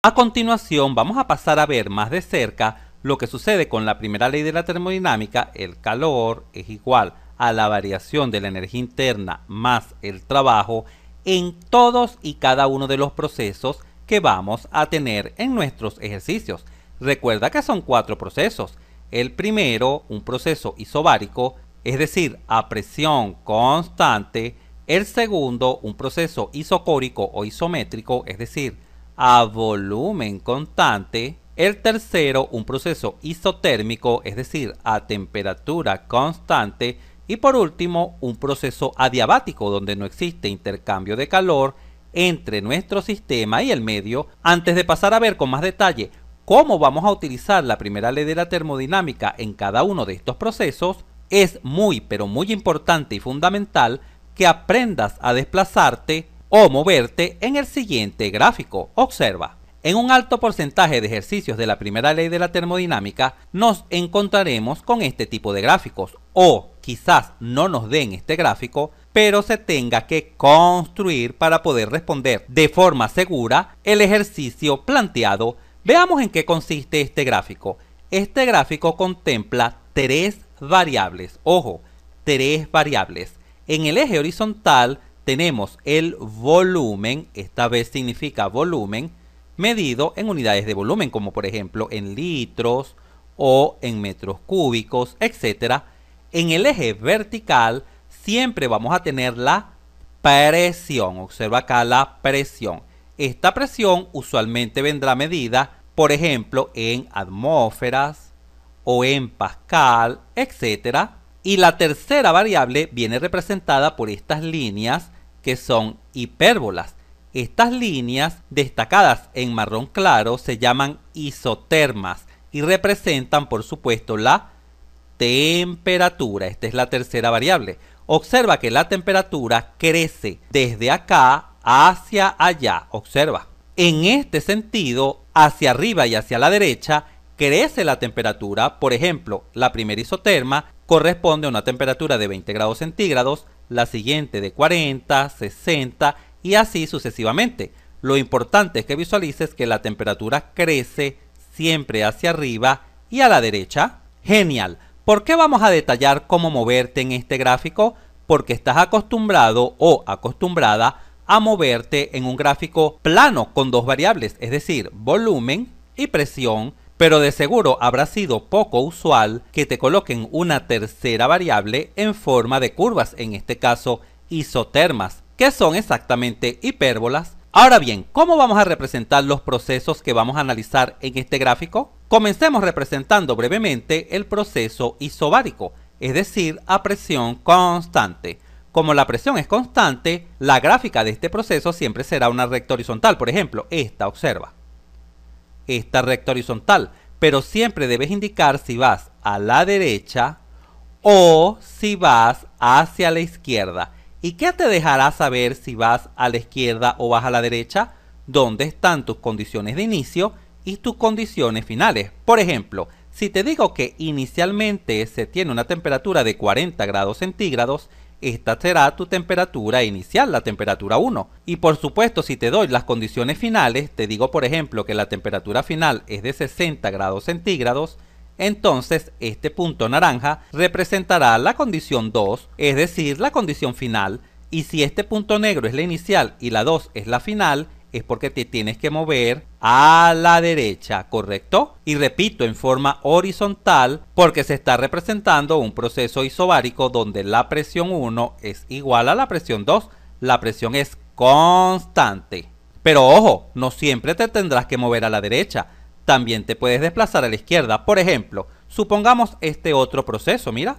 A continuación vamos a pasar a ver más de cerca lo que sucede con la primera ley de la termodinámica, el calor es igual a la variación de la energía interna más el trabajo en todos y cada uno de los procesos que vamos a tener en nuestros ejercicios. Recuerda que son cuatro procesos. El primero, un proceso isobárico, es decir, a presión constante. El segundo, un proceso isocórico o isométrico, es decir, a volumen constante, el tercero un proceso isotérmico, es decir, a temperatura constante, y por último un proceso adiabático donde no existe intercambio de calor entre nuestro sistema y el medio. Antes de pasar a ver con más detalle cómo vamos a utilizar la primera ley de la termodinámica en cada uno de estos procesos, es muy pero muy importante y fundamental que aprendas a desplazarte o moverte en el siguiente gráfico. Observa. En un alto porcentaje de ejercicios de la primera ley de la termodinámica nos encontraremos con este tipo de gráficos o quizás no nos den este gráfico pero se tenga que construir para poder responder de forma segura el ejercicio planteado. Veamos en qué consiste este gráfico. Este gráfico contempla tres variables, ojo, tres variables. En el eje horizontal tenemos el volumen, esta vez significa volumen, medido en unidades de volumen, como por ejemplo en litros o en metros cúbicos, etc. En el eje vertical siempre vamos a tener la presión. Observa acá la presión. Esta presión usualmente vendrá medida, por ejemplo, en atmósferas o en pascal, etc. Y la tercera variable viene representada por estas líneas que son hipérbolas. Estas líneas, destacadas en marrón claro, se llaman isotermas y representan, por supuesto, la temperatura. Esta es la tercera variable. Observa que la temperatura crece desde acá hacia allá. Observa. En este sentido, hacia arriba y hacia la derecha, crece la temperatura. Por ejemplo, la primera isoterma corresponde a una temperatura de 20 grados centígrados la siguiente de 40, 60 y así sucesivamente. Lo importante es que visualices que la temperatura crece siempre hacia arriba y a la derecha. Genial. ¿Por qué vamos a detallar cómo moverte en este gráfico? Porque estás acostumbrado o acostumbrada a moverte en un gráfico plano con dos variables, es decir, volumen y presión pero de seguro habrá sido poco usual que te coloquen una tercera variable en forma de curvas, en este caso isotermas, que son exactamente hipérbolas. Ahora bien, ¿cómo vamos a representar los procesos que vamos a analizar en este gráfico? Comencemos representando brevemente el proceso isobárico, es decir, a presión constante. Como la presión es constante, la gráfica de este proceso siempre será una recta horizontal, por ejemplo, esta observa esta recta horizontal. Pero siempre debes indicar si vas a la derecha o si vas hacia la izquierda. ¿Y qué te dejará saber si vas a la izquierda o vas a la derecha? ¿Dónde están tus condiciones de inicio y tus condiciones finales? Por ejemplo, si te digo que inicialmente se tiene una temperatura de 40 grados centígrados esta será tu temperatura inicial, la temperatura 1. Y por supuesto, si te doy las condiciones finales, te digo por ejemplo que la temperatura final es de 60 grados centígrados, entonces este punto naranja representará la condición 2, es decir, la condición final, y si este punto negro es la inicial y la 2 es la final, es porque te tienes que mover a la derecha, ¿correcto? Y repito, en forma horizontal porque se está representando un proceso isobárico donde la presión 1 es igual a la presión 2. La presión es constante. Pero ojo, no siempre te tendrás que mover a la derecha. También te puedes desplazar a la izquierda. Por ejemplo, supongamos este otro proceso, mira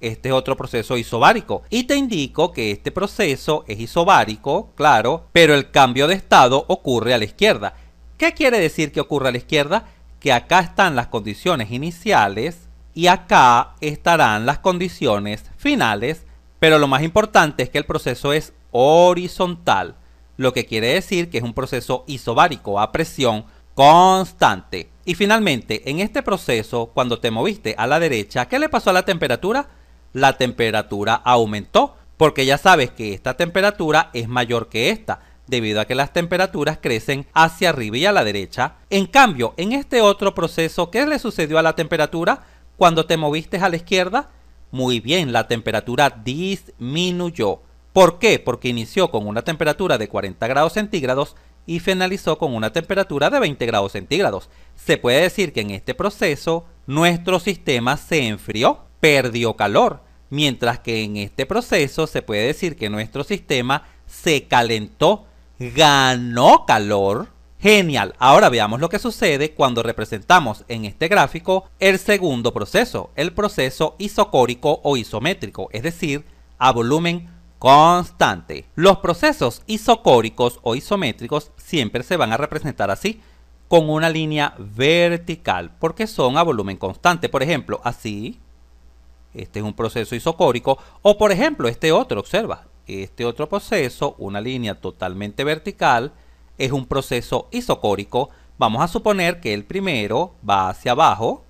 este es otro proceso isobárico. Y te indico que este proceso es isobárico, claro, pero el cambio de estado ocurre a la izquierda. ¿Qué quiere decir que ocurre a la izquierda? Que acá están las condiciones iniciales y acá estarán las condiciones finales, pero lo más importante es que el proceso es horizontal, lo que quiere decir que es un proceso isobárico a presión constante. Y finalmente, en este proceso, cuando te moviste a la derecha, ¿qué le pasó a la temperatura? la temperatura aumentó, porque ya sabes que esta temperatura es mayor que esta, debido a que las temperaturas crecen hacia arriba y a la derecha. En cambio, en este otro proceso, ¿qué le sucedió a la temperatura cuando te moviste a la izquierda? Muy bien, la temperatura disminuyó. ¿Por qué? Porque inició con una temperatura de 40 grados centígrados y finalizó con una temperatura de 20 grados centígrados. Se puede decir que en este proceso nuestro sistema se enfrió perdió calor, mientras que en este proceso se puede decir que nuestro sistema se calentó, ganó calor. Genial, ahora veamos lo que sucede cuando representamos en este gráfico el segundo proceso, el proceso isocórico o isométrico, es decir, a volumen constante. Los procesos isocóricos o isométricos siempre se van a representar así, con una línea vertical, porque son a volumen constante, por ejemplo, así, este es un proceso isocórico, o por ejemplo este otro, observa, este otro proceso, una línea totalmente vertical, es un proceso isocórico, vamos a suponer que el primero va hacia abajo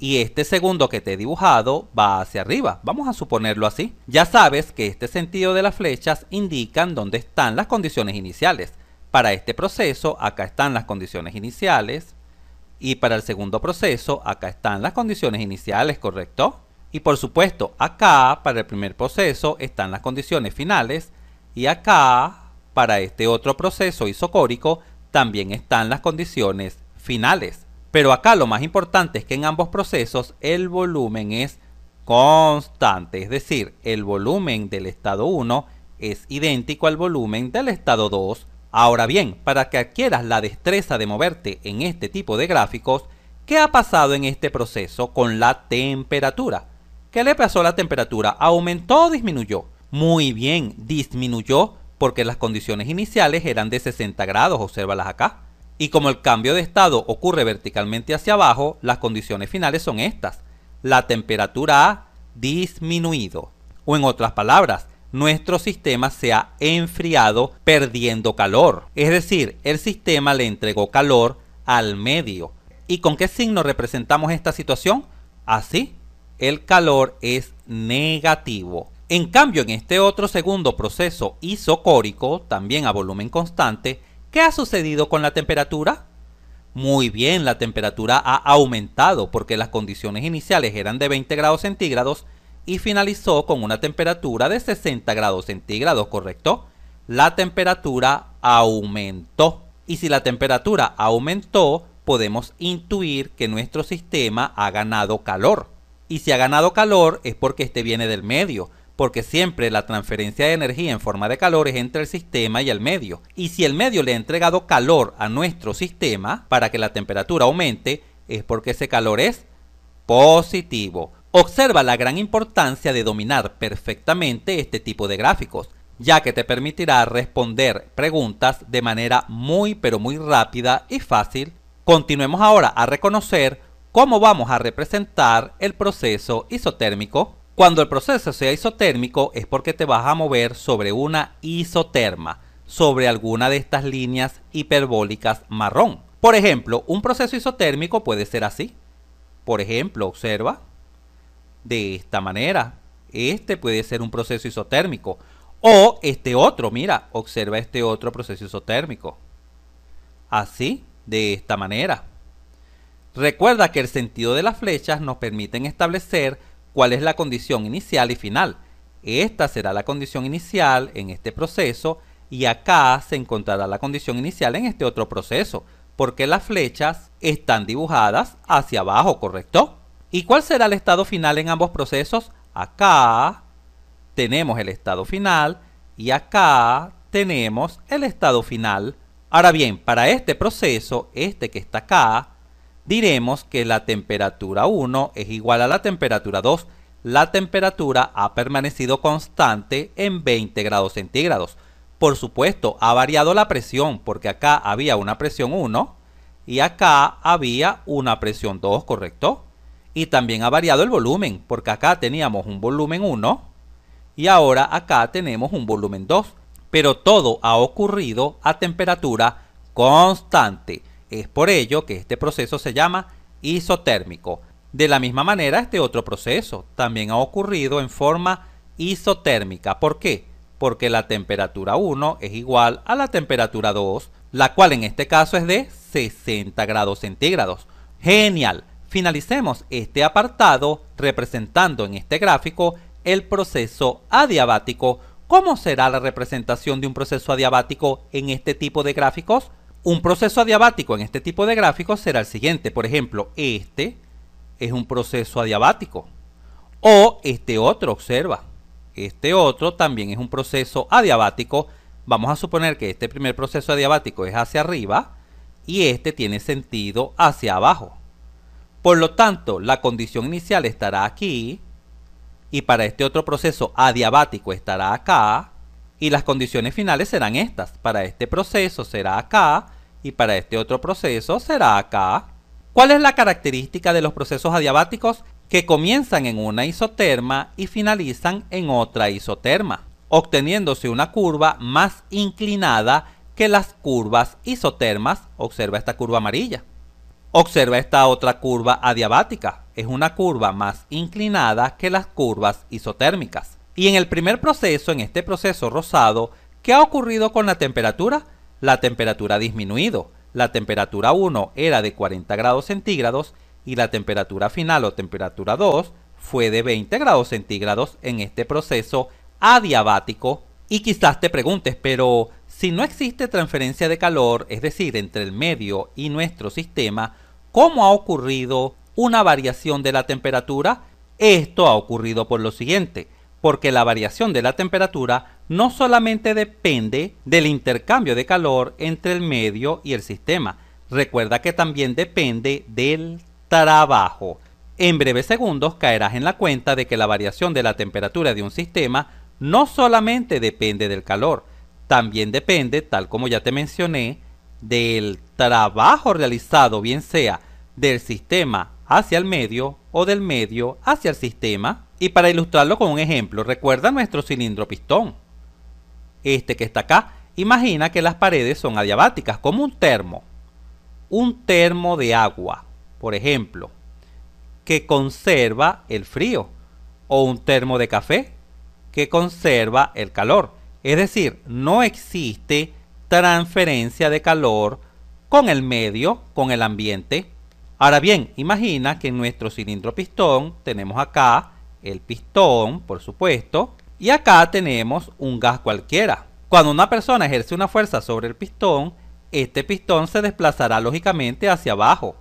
y este segundo que te he dibujado va hacia arriba, vamos a suponerlo así. Ya sabes que este sentido de las flechas indican dónde están las condiciones iniciales. Para este proceso acá están las condiciones iniciales, y para el segundo proceso, acá están las condiciones iniciales, ¿correcto? Y por supuesto, acá para el primer proceso están las condiciones finales y acá para este otro proceso isocórico también están las condiciones finales. Pero acá lo más importante es que en ambos procesos el volumen es constante, es decir, el volumen del estado 1 es idéntico al volumen del estado 2 Ahora bien, para que adquieras la destreza de moverte en este tipo de gráficos, ¿qué ha pasado en este proceso con la temperatura? ¿Qué le pasó a la temperatura? ¿Aumentó o disminuyó? Muy bien, disminuyó porque las condiciones iniciales eran de 60 grados, obsérvalas acá. Y como el cambio de estado ocurre verticalmente hacia abajo, las condiciones finales son estas. La temperatura ha disminuido. O en otras palabras, nuestro sistema se ha enfriado perdiendo calor. Es decir, el sistema le entregó calor al medio. ¿Y con qué signo representamos esta situación? Así, el calor es negativo. En cambio, en este otro segundo proceso isocórico, también a volumen constante, ¿qué ha sucedido con la temperatura? Muy bien, la temperatura ha aumentado porque las condiciones iniciales eran de 20 grados centígrados y finalizó con una temperatura de 60 grados centígrados, ¿correcto? La temperatura aumentó. Y si la temperatura aumentó, podemos intuir que nuestro sistema ha ganado calor. Y si ha ganado calor es porque este viene del medio, porque siempre la transferencia de energía en forma de calor es entre el sistema y el medio. Y si el medio le ha entregado calor a nuestro sistema para que la temperatura aumente, es porque ese calor es positivo. Observa la gran importancia de dominar perfectamente este tipo de gráficos, ya que te permitirá responder preguntas de manera muy pero muy rápida y fácil. Continuemos ahora a reconocer cómo vamos a representar el proceso isotérmico. Cuando el proceso sea isotérmico es porque te vas a mover sobre una isoterma, sobre alguna de estas líneas hiperbólicas marrón. Por ejemplo, un proceso isotérmico puede ser así. Por ejemplo, observa de esta manera. Este puede ser un proceso isotérmico. O este otro, mira, observa este otro proceso isotérmico. Así, de esta manera. Recuerda que el sentido de las flechas nos permiten establecer cuál es la condición inicial y final. Esta será la condición inicial en este proceso y acá se encontrará la condición inicial en este otro proceso, porque las flechas están dibujadas hacia abajo, ¿correcto? ¿Y cuál será el estado final en ambos procesos? Acá tenemos el estado final y acá tenemos el estado final. Ahora bien, para este proceso, este que está acá, diremos que la temperatura 1 es igual a la temperatura 2. La temperatura ha permanecido constante en 20 grados centígrados. Por supuesto, ha variado la presión porque acá había una presión 1 y acá había una presión 2, ¿correcto? Y también ha variado el volumen, porque acá teníamos un volumen 1 y ahora acá tenemos un volumen 2. Pero todo ha ocurrido a temperatura constante. Es por ello que este proceso se llama isotérmico. De la misma manera, este otro proceso también ha ocurrido en forma isotérmica. ¿Por qué? Porque la temperatura 1 es igual a la temperatura 2, la cual en este caso es de 60 grados centígrados. Genial. Finalicemos este apartado representando en este gráfico el proceso adiabático. ¿Cómo será la representación de un proceso adiabático en este tipo de gráficos? Un proceso adiabático en este tipo de gráficos será el siguiente. Por ejemplo, este es un proceso adiabático. O este otro, observa. Este otro también es un proceso adiabático. Vamos a suponer que este primer proceso adiabático es hacia arriba y este tiene sentido hacia abajo. Por lo tanto, la condición inicial estará aquí y para este otro proceso adiabático estará acá y las condiciones finales serán estas. Para este proceso será acá y para este otro proceso será acá. ¿Cuál es la característica de los procesos adiabáticos? Que comienzan en una isoterma y finalizan en otra isoterma, obteniéndose una curva más inclinada que las curvas isotermas. Observa esta curva amarilla. Observa esta otra curva adiabática. Es una curva más inclinada que las curvas isotérmicas. Y en el primer proceso, en este proceso rosado, ¿qué ha ocurrido con la temperatura? La temperatura ha disminuido. La temperatura 1 era de 40 grados centígrados y la temperatura final o temperatura 2 fue de 20 grados centígrados en este proceso adiabático. Y quizás te preguntes, pero si no existe transferencia de calor, es decir, entre el medio y nuestro sistema, ¿cómo ha ocurrido una variación de la temperatura? Esto ha ocurrido por lo siguiente, porque la variación de la temperatura no solamente depende del intercambio de calor entre el medio y el sistema, recuerda que también depende del trabajo. En breves segundos caerás en la cuenta de que la variación de la temperatura de un sistema no solamente depende del calor, también depende, tal como ya te mencioné, del trabajo realizado, bien sea del sistema hacia el medio o del medio hacia el sistema. Y para ilustrarlo con un ejemplo, recuerda nuestro cilindro pistón. Este que está acá. Imagina que las paredes son adiabáticas, como un termo. Un termo de agua, por ejemplo, que conserva el frío. O un termo de café, que conserva el calor. Es decir, no existe transferencia de calor con el medio, con el ambiente. Ahora bien, imagina que en nuestro cilindro pistón tenemos acá el pistón, por supuesto, y acá tenemos un gas cualquiera. Cuando una persona ejerce una fuerza sobre el pistón, este pistón se desplazará lógicamente hacia abajo,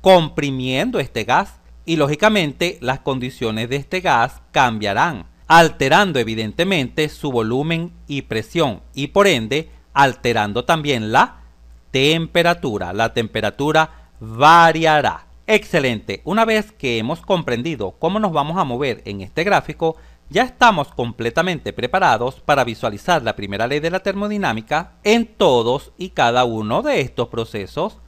comprimiendo este gas y lógicamente las condiciones de este gas cambiarán alterando evidentemente su volumen y presión y por ende alterando también la temperatura. La temperatura variará. Excelente, una vez que hemos comprendido cómo nos vamos a mover en este gráfico, ya estamos completamente preparados para visualizar la primera ley de la termodinámica en todos y cada uno de estos procesos.